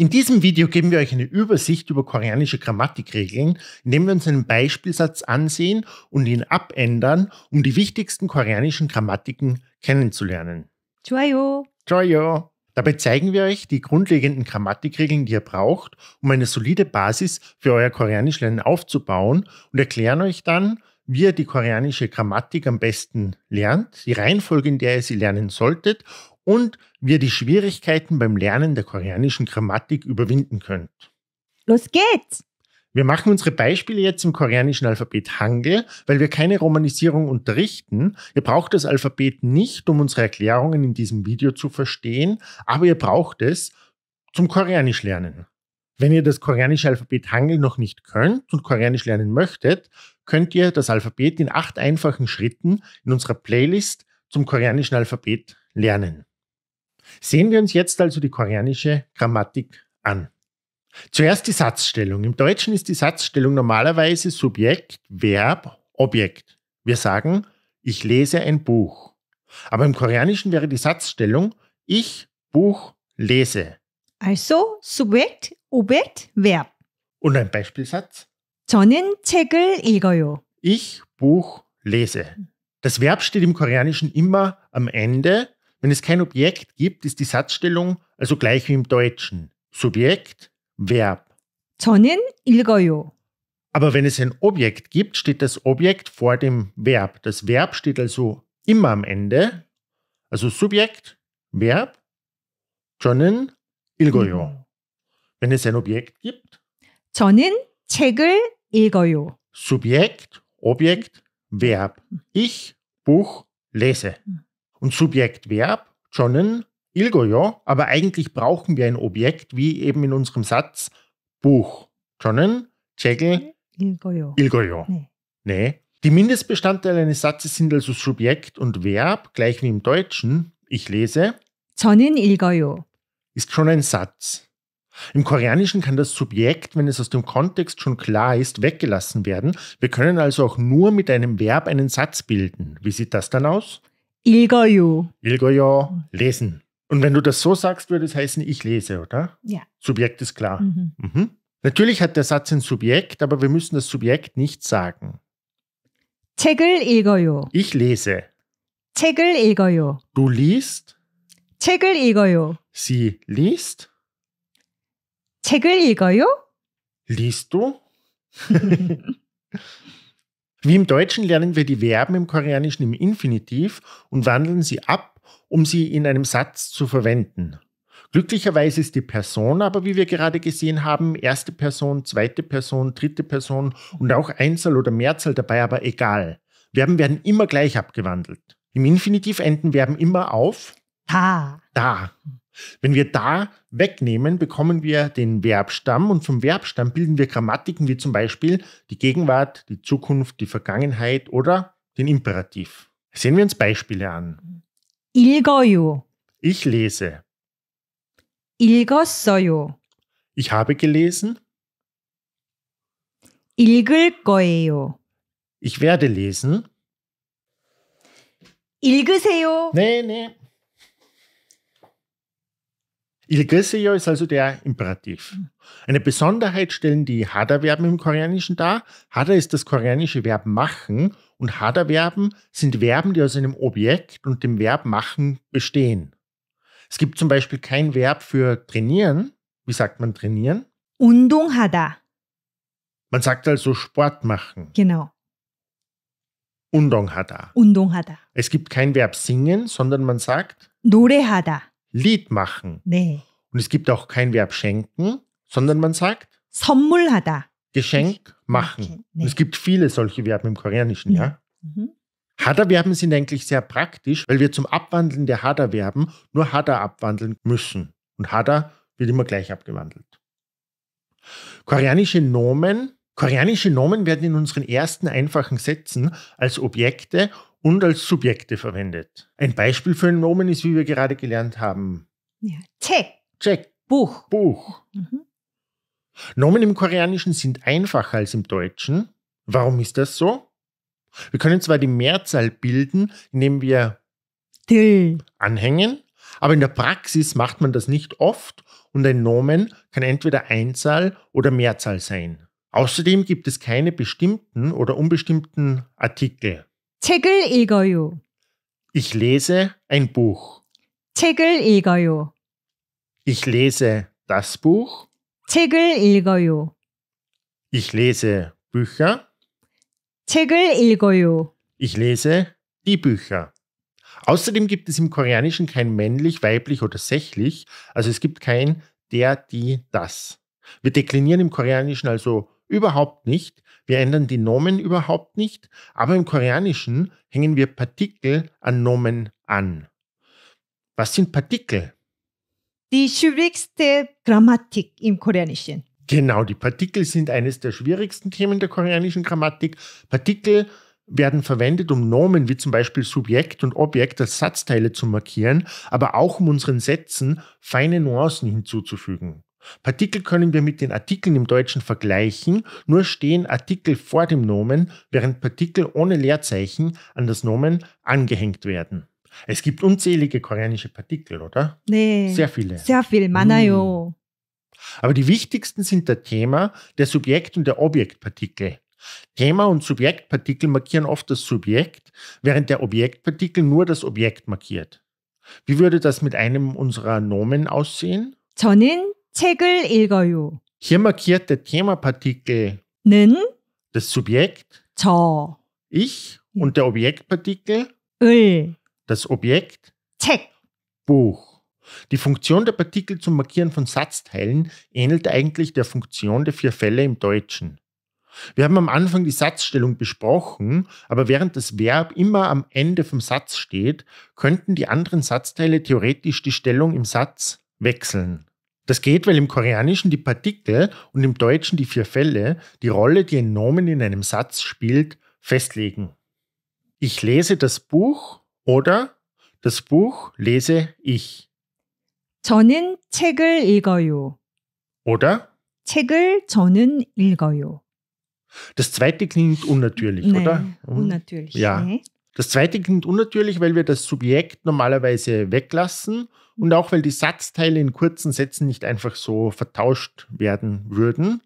In diesem Video geben wir euch eine Übersicht über koreanische Grammatikregeln, indem wir uns einen Beispielsatz ansehen und ihn abändern, um die wichtigsten koreanischen Grammatiken kennenzulernen. Joyo! Joyo! Dabei zeigen wir euch die grundlegenden Grammatikregeln, die ihr braucht, um eine solide Basis für euer Koreanischlernen aufzubauen und erklären euch dann, wie ihr die koreanische Grammatik am besten lernt, die Reihenfolge, in der ihr sie lernen solltet und wie ihr die Schwierigkeiten beim Lernen der koreanischen Grammatik überwinden könnt. Los geht's! Wir machen unsere Beispiele jetzt im koreanischen Alphabet Hangul, weil wir keine Romanisierung unterrichten. Ihr braucht das Alphabet nicht, um unsere Erklärungen in diesem Video zu verstehen, aber ihr braucht es zum Koreanisch lernen. Wenn ihr das koreanische Alphabet Hangul noch nicht könnt und Koreanisch lernen möchtet, könnt ihr das Alphabet in acht einfachen Schritten in unserer Playlist zum koreanischen Alphabet lernen. Sehen wir uns jetzt also die koreanische Grammatik an. Zuerst die Satzstellung. Im Deutschen ist die Satzstellung normalerweise Subjekt, Verb, Objekt. Wir sagen, ich lese ein Buch. Aber im Koreanischen wäre die Satzstellung ich Buch lese. Also Subjekt, Objekt, Verb. Und ein Beispielsatz? 저는 책을 읽어요. Ich Buch lese. Das Verb steht im Koreanischen immer am Ende wenn es kein Objekt gibt, ist die Satzstellung also gleich wie im Deutschen. Subjekt, Verb. 저는 읽어요. Aber wenn es ein Objekt gibt, steht das Objekt vor dem Verb. Das Verb steht also immer am Ende. Also Subjekt, Verb, 저는 읽어요. Mhm. Wenn es ein Objekt gibt. 저는 책을 읽어요. Subjekt, Objekt, Verb. Mhm. Ich, Buch, lese. Mhm. Und Subjekt Verb, Johnnen, Ilgojo, aber eigentlich brauchen wir ein Objekt, wie eben in unserem Satz Buch. Johnnen, Chegel, Ilgojo. Ilgojo. Nee. nee. Die Mindestbestandteile eines Satzes sind also Subjekt und Verb, gleich wie im Deutschen. Ich lese. 저는 읽어요. Ist schon ein Satz. Im Koreanischen kann das Subjekt, wenn es aus dem Kontext schon klar ist, weggelassen werden. Wir können also auch nur mit einem Verb einen Satz bilden. Wie sieht das dann aus? 읽어요. 읽어요, lesen. Und wenn du das so sagst, würde es heißen, ich lese, oder? Ja. Subjekt ist klar. Mhm. Mhm. Natürlich hat der Satz ein Subjekt, aber wir müssen das Subjekt nicht sagen. 책을 읽어요. Ich lese. 책을 읽어요. Du liest. 책을 읽어요. Sie liest. 책을 읽어요? Liest du? Wie im Deutschen lernen wir die Verben im Koreanischen im Infinitiv und wandeln sie ab, um sie in einem Satz zu verwenden. Glücklicherweise ist die Person aber, wie wir gerade gesehen haben, erste Person, zweite Person, dritte Person und auch Einzahl oder Mehrzahl dabei aber egal. Verben werden immer gleich abgewandelt. Im Infinitiv enden Verben immer auf da. Da. Wenn wir da wegnehmen, bekommen wir den Verbstamm und vom Verbstamm bilden wir Grammatiken wie zum Beispiel die Gegenwart, die Zukunft, die Vergangenheit oder den Imperativ. Sehen wir uns Beispiele an. 읽어요. Ich lese. 읽었어요. Ich habe gelesen. 읽을 Ich werde lesen. 읽으세요. Nee, nee. Il Gresseyo ist also der Imperativ. Hm. Eine Besonderheit stellen die Hada-Verben im Koreanischen dar. Hada ist das koreanische Verb machen und Hada-Verben sind Verben, die aus einem Objekt und dem Verb machen bestehen. Es gibt zum Beispiel kein Verb für trainieren. Wie sagt man trainieren? 운동하다. Man sagt also Sport machen. Genau. 운동하다. 운동하다. Es gibt kein Verb singen, sondern man sagt 노래하다. Lied machen. 네. Und es gibt auch kein Verb schenken, sondern man sagt 선물하다. Geschenk machen. 네. Und es gibt viele solche Verben im Koreanischen, 네. ja? Mhm. Hader-Verben sind eigentlich sehr praktisch, weil wir zum Abwandeln der hada verben nur Hada abwandeln müssen. Und Hada wird immer gleich abgewandelt. Koreanische Nomen. Koreanische Nomen werden in unseren ersten einfachen Sätzen als Objekte und als Subjekte verwendet. Ein Beispiel für einen Nomen ist, wie wir gerade gelernt haben. Ja. Check. Check. Buch. Buch. Mhm. Nomen im Koreanischen sind einfacher als im Deutschen. Warum ist das so? Wir können zwar die Mehrzahl bilden, indem wir Dill. anhängen, aber in der Praxis macht man das nicht oft und ein Nomen kann entweder Einzahl oder Mehrzahl sein. Außerdem gibt es keine bestimmten oder unbestimmten Artikel. 책을 읽어요. Ich lese ein Buch. 책을 읽어요. Ich lese das Buch. 책을 읽어요. Ich lese Bücher. 책을 읽어요. Ich lese die Bücher. Außerdem gibt es im Koreanischen kein männlich, weiblich oder sächlich. Also es gibt kein der, die, das. Wir deklinieren im Koreanischen also überhaupt nicht. Wir ändern die Nomen überhaupt nicht, aber im Koreanischen hängen wir Partikel an Nomen an. Was sind Partikel? Die schwierigste Grammatik im Koreanischen. Genau, die Partikel sind eines der schwierigsten Themen der koreanischen Grammatik. Partikel werden verwendet, um Nomen wie zum Beispiel Subjekt und Objekt als Satzteile zu markieren, aber auch um unseren Sätzen feine Nuancen hinzuzufügen. Partikel können wir mit den Artikeln im Deutschen vergleichen, nur stehen Artikel vor dem Nomen, während Partikel ohne Leerzeichen an das Nomen angehängt werden. Es gibt unzählige koreanische Partikel, oder? Nee. Sehr viele. Sehr viel, mm. Manayo. Aber die wichtigsten sind der Thema, der Subjekt und der Objektpartikel. Thema und Subjektpartikel markieren oft das Subjekt, während der Objektpartikel nur das Objekt markiert. Wie würde das mit einem unserer Nomen aussehen? 저는 책을 읽어요. Hier markiert der Themapartikel 는 das Subjekt, 저, ich und der Objektpartikel 을, das Objekt, 책, Buch. Die Funktion der Partikel zum Markieren von Satzteilen ähnelt eigentlich der Funktion der vier Fälle im Deutschen. Wir haben am Anfang die Satzstellung besprochen, aber während das Verb immer am Ende vom Satz steht, könnten die anderen Satzteile theoretisch die Stellung im Satz wechseln. Das geht, weil im Koreanischen die Partikel und im Deutschen die vier Fälle die Rolle, die ein Nomen in einem Satz spielt, festlegen. Ich lese das Buch oder das Buch lese ich. 저는 책을 읽어요. Oder? 책을 저는 읽어요. Das zweite klingt unnatürlich, nee, oder? Hm? Unnatürlich. Ja. Nee. Das zweite klingt unnatürlich, weil wir das Subjekt normalerweise weglassen und auch weil die Satzteile in kurzen Sätzen nicht einfach so vertauscht werden würden.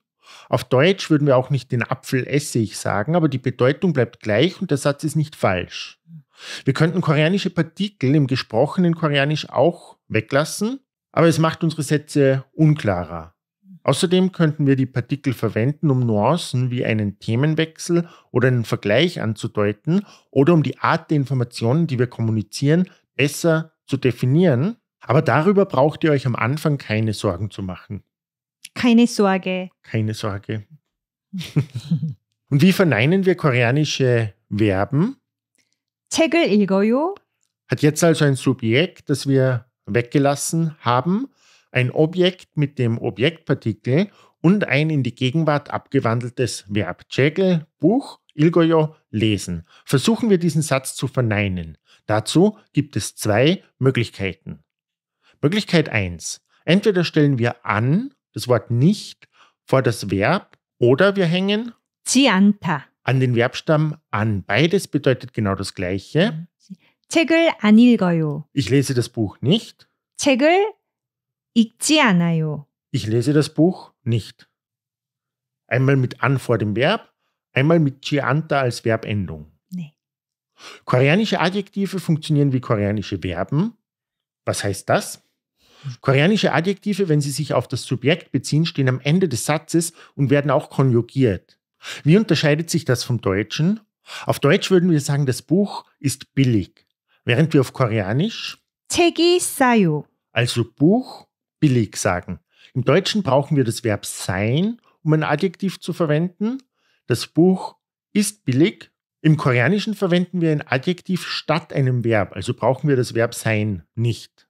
Auf Deutsch würden wir auch nicht den Apfel esse ich sagen, aber die Bedeutung bleibt gleich und der Satz ist nicht falsch. Wir könnten koreanische Partikel im gesprochenen Koreanisch auch weglassen, aber es macht unsere Sätze unklarer. Außerdem könnten wir die Partikel verwenden, um Nuancen wie einen Themenwechsel oder einen Vergleich anzudeuten oder um die Art der Informationen, die wir kommunizieren, besser zu definieren. Aber darüber braucht ihr euch am Anfang keine Sorgen zu machen. Keine Sorge. Keine Sorge. Und wie verneinen wir koreanische Verben? 책을 ilgoyo. Hat jetzt also ein Subjekt, das wir weggelassen haben, ein Objekt mit dem Objektpartikel und ein in die Gegenwart abgewandeltes Verb. 책을, Buch, ilgoyo, lesen. Versuchen wir diesen Satz zu verneinen. Dazu gibt es zwei Möglichkeiten. Möglichkeit 1. Entweder stellen wir an, das Wort nicht, vor das Verb oder wir hängen 지않다. an den Verbstamm an. Beides bedeutet genau das Gleiche. 책을 안 읽어요. Ich lese das Buch nicht. 책을 읽지 않아요. Ich lese das Buch nicht. Einmal mit an vor dem Verb, einmal mit 지않다 als Verbendung. 네. Koreanische Adjektive funktionieren wie koreanische Verben. Was heißt das? Koreanische Adjektive, wenn sie sich auf das Subjekt beziehen, stehen am Ende des Satzes und werden auch konjugiert. Wie unterscheidet sich das vom Deutschen? Auf Deutsch würden wir sagen, das Buch ist billig, während wir auf Koreanisch Also Buch billig sagen. Im Deutschen brauchen wir das Verb sein, um ein Adjektiv zu verwenden. Das Buch ist billig. Im Koreanischen verwenden wir ein Adjektiv statt einem Verb, also brauchen wir das Verb sein nicht.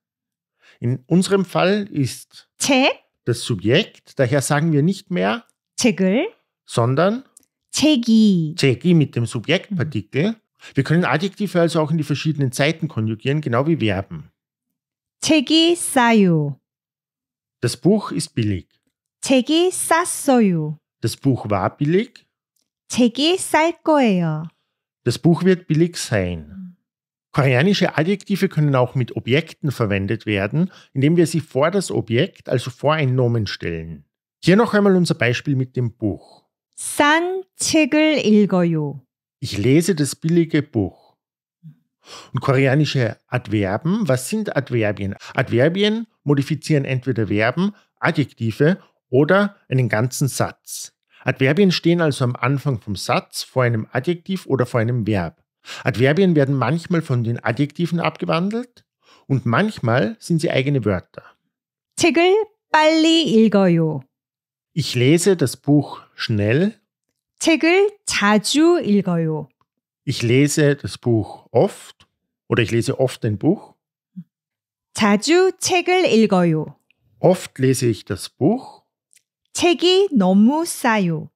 In unserem Fall ist 책, das Subjekt, daher sagen wir nicht mehr, 책을, sondern 책이, 책이 mit dem Subjektpartikel. Wir können Adjektive also auch in die verschiedenen Zeiten konjugieren, genau wie Verben. 책이 싸요. Das Buch ist billig. 책이 쌌어요. Das Buch war billig. 책이 쌀 Das Buch wird billig sein. Koreanische Adjektive können auch mit Objekten verwendet werden, indem wir sie vor das Objekt, also vor ein Nomen stellen. Hier noch einmal unser Beispiel mit dem Buch. Ich lese das billige Buch. Und koreanische Adverben, was sind Adverbien? Adverbien modifizieren entweder Verben, Adjektive oder einen ganzen Satz. Adverbien stehen also am Anfang vom Satz vor einem Adjektiv oder vor einem Verb. Adverbien werden manchmal von den Adjektiven abgewandelt und manchmal sind sie eigene Wörter. Ich lese das Buch schnell. Ich lese das Buch oft oder ich lese oft ein Buch. Oft lese ich das Buch. 책이 너무 싸요.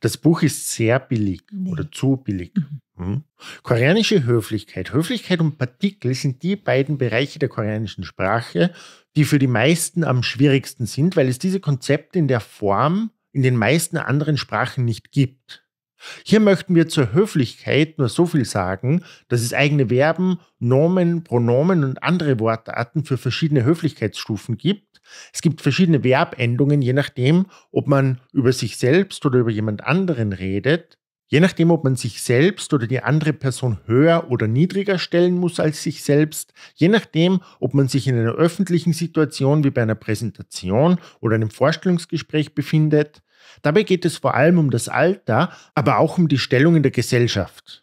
Das Buch ist sehr billig nee. oder zu billig. Mhm. Mhm. Koreanische Höflichkeit. Höflichkeit und Partikel sind die beiden Bereiche der koreanischen Sprache, die für die meisten am schwierigsten sind, weil es diese Konzepte in der Form in den meisten anderen Sprachen nicht gibt. Hier möchten wir zur Höflichkeit nur so viel sagen, dass es eigene Verben, Nomen, Pronomen und andere Wortarten für verschiedene Höflichkeitsstufen gibt es gibt verschiedene Verbendungen, je nachdem, ob man über sich selbst oder über jemand anderen redet, je nachdem, ob man sich selbst oder die andere Person höher oder niedriger stellen muss als sich selbst, je nachdem, ob man sich in einer öffentlichen Situation wie bei einer Präsentation oder einem Vorstellungsgespräch befindet. Dabei geht es vor allem um das Alter, aber auch um die Stellung in der Gesellschaft.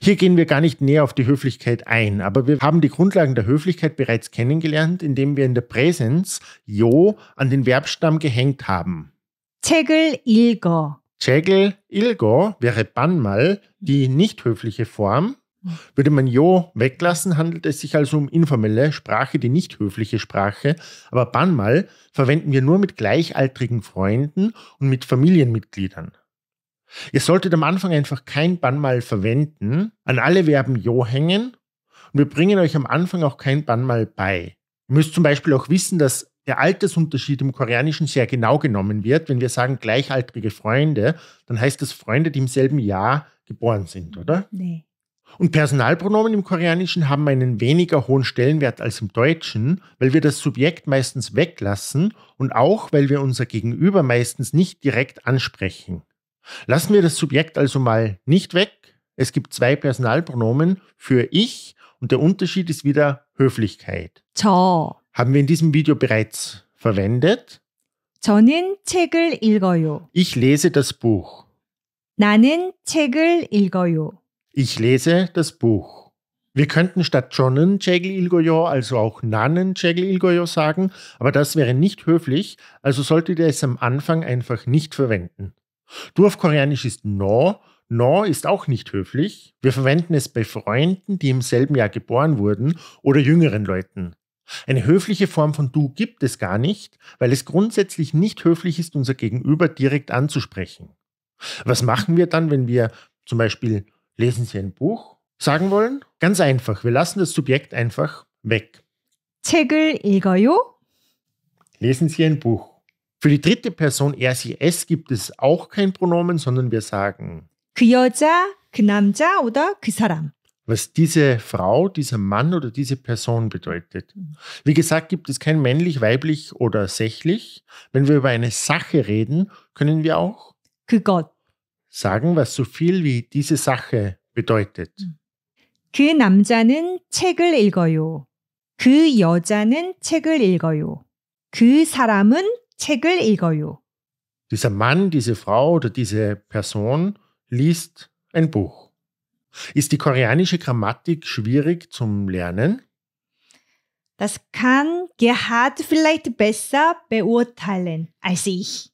Hier gehen wir gar nicht näher auf die Höflichkeit ein, aber wir haben die Grundlagen der Höflichkeit bereits kennengelernt, indem wir in der Präsenz jo an den Verbstamm gehängt haben. 책을 ilgo. 책을 ilgo wäre Bannmal, die nicht höfliche Form. Würde man jo weglassen, handelt es sich also um informelle Sprache, die nicht höfliche Sprache. Aber Bannmal verwenden wir nur mit gleichaltrigen Freunden und mit Familienmitgliedern. Ihr solltet am Anfang einfach kein Bannmal verwenden, an alle Verben Jo hängen und wir bringen euch am Anfang auch kein Bannmal bei. Ihr müsst zum Beispiel auch wissen, dass der Altersunterschied im Koreanischen sehr genau genommen wird. Wenn wir sagen gleichaltrige Freunde, dann heißt das Freunde, die im selben Jahr geboren sind, oder? Nee. Und Personalpronomen im Koreanischen haben einen weniger hohen Stellenwert als im Deutschen, weil wir das Subjekt meistens weglassen und auch, weil wir unser Gegenüber meistens nicht direkt ansprechen. Lassen wir das Subjekt also mal nicht weg. Es gibt zwei Personalpronomen für ich und der Unterschied ist wieder Höflichkeit. 저. Haben wir in diesem Video bereits verwendet. 저는 책을 읽어요. Ich lese das Buch. 나는 책을 읽어요. Ich lese das Buch. Wir könnten statt Johnnen Chegel Ilgoyo also auch Nannen Chegel Ilgoyo sagen, aber das wäre nicht höflich, also solltet ihr es am Anfang einfach nicht verwenden. Du auf Koreanisch ist no. No ist auch nicht höflich. Wir verwenden es bei Freunden, die im selben Jahr geboren wurden oder jüngeren Leuten. Eine höfliche Form von du gibt es gar nicht, weil es grundsätzlich nicht höflich ist, unser Gegenüber direkt anzusprechen. Was machen wir dann, wenn wir zum Beispiel lesen Sie ein Buch sagen wollen? Ganz einfach, wir lassen das Subjekt einfach weg. 책을 읽어요? Lesen Sie ein Buch. Für die dritte Person er, sie, es gibt es auch kein Pronomen, sondern wir sagen 그 여자, 그 남자 oder 그 사람. Was diese Frau, dieser Mann oder diese Person bedeutet. Mhm. Wie gesagt, gibt es kein männlich, weiblich oder sächlich. Wenn wir über eine Sache reden, können wir auch 그것. sagen, was so viel wie diese Sache bedeutet. 그 남자는 책을 읽어요. 그 여자는 책을 읽어요. 그 사람은 책을 읽어요. Dieser Mann, diese Frau oder diese Person liest ein Buch. Ist die koreanische Grammatik schwierig zum Lernen? Das kann Gerhard vielleicht besser beurteilen als ich.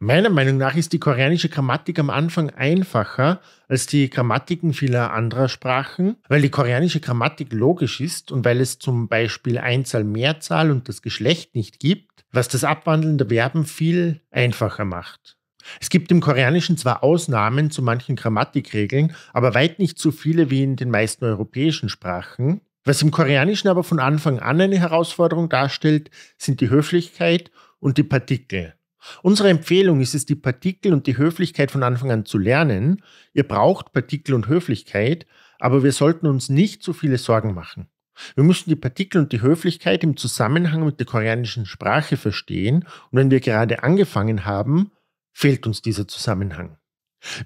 Meiner Meinung nach ist die koreanische Grammatik am Anfang einfacher als die Grammatiken vieler anderer Sprachen, weil die koreanische Grammatik logisch ist und weil es zum Beispiel Einzahl, Mehrzahl und das Geschlecht nicht gibt, was das Abwandeln der Verben viel einfacher macht. Es gibt im Koreanischen zwar Ausnahmen zu manchen Grammatikregeln, aber weit nicht so viele wie in den meisten europäischen Sprachen. Was im Koreanischen aber von Anfang an eine Herausforderung darstellt, sind die Höflichkeit und die Partikel. Unsere Empfehlung ist es, die Partikel und die Höflichkeit von Anfang an zu lernen. Ihr braucht Partikel und Höflichkeit, aber wir sollten uns nicht zu so viele Sorgen machen. Wir müssen die Partikel und die Höflichkeit im Zusammenhang mit der koreanischen Sprache verstehen und wenn wir gerade angefangen haben, fehlt uns dieser Zusammenhang.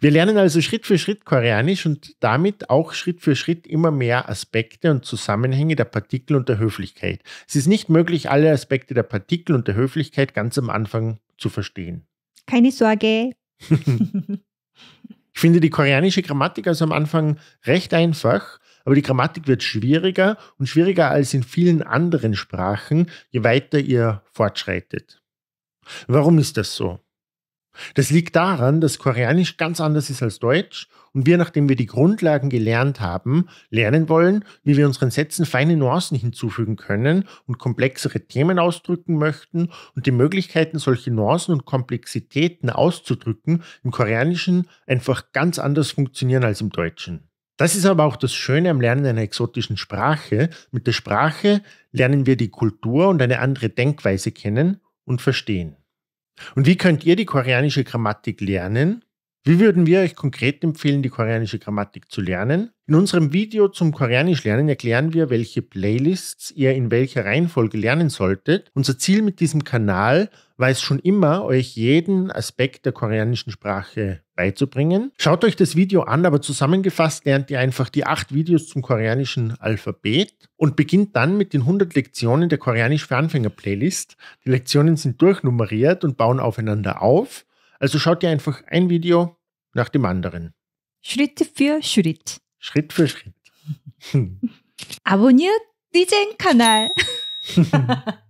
Wir lernen also Schritt für Schritt Koreanisch und damit auch Schritt für Schritt immer mehr Aspekte und Zusammenhänge der Partikel und der Höflichkeit. Es ist nicht möglich, alle Aspekte der Partikel und der Höflichkeit ganz am Anfang zu verstehen. Keine Sorge. ich finde die koreanische Grammatik also am Anfang recht einfach, aber die Grammatik wird schwieriger und schwieriger als in vielen anderen Sprachen, je weiter ihr fortschreitet. Warum ist das so? Das liegt daran, dass Koreanisch ganz anders ist als Deutsch und wir, nachdem wir die Grundlagen gelernt haben, lernen wollen, wie wir unseren Sätzen feine Nuancen hinzufügen können und komplexere Themen ausdrücken möchten und die Möglichkeiten, solche Nuancen und Komplexitäten auszudrücken, im Koreanischen einfach ganz anders funktionieren als im Deutschen. Das ist aber auch das Schöne am Lernen einer exotischen Sprache. Mit der Sprache lernen wir die Kultur und eine andere Denkweise kennen und verstehen. Und wie könnt ihr die koreanische Grammatik lernen? Wie würden wir euch konkret empfehlen, die koreanische Grammatik zu lernen? In unserem Video zum Koreanisch lernen erklären wir, welche Playlists ihr in welcher Reihenfolge lernen solltet. Unser Ziel mit diesem Kanal war es schon immer, euch jeden Aspekt der koreanischen Sprache beizubringen. Schaut euch das Video an, aber zusammengefasst lernt ihr einfach die acht Videos zum koreanischen Alphabet und beginnt dann mit den 100 Lektionen der Koreanisch für Anfänger Playlist. Die Lektionen sind durchnummeriert und bauen aufeinander auf. Also schaut ihr einfach ein Video nach dem anderen. Schritt für Schritt. Schritt für Schritt. Abonniert diesen Kanal.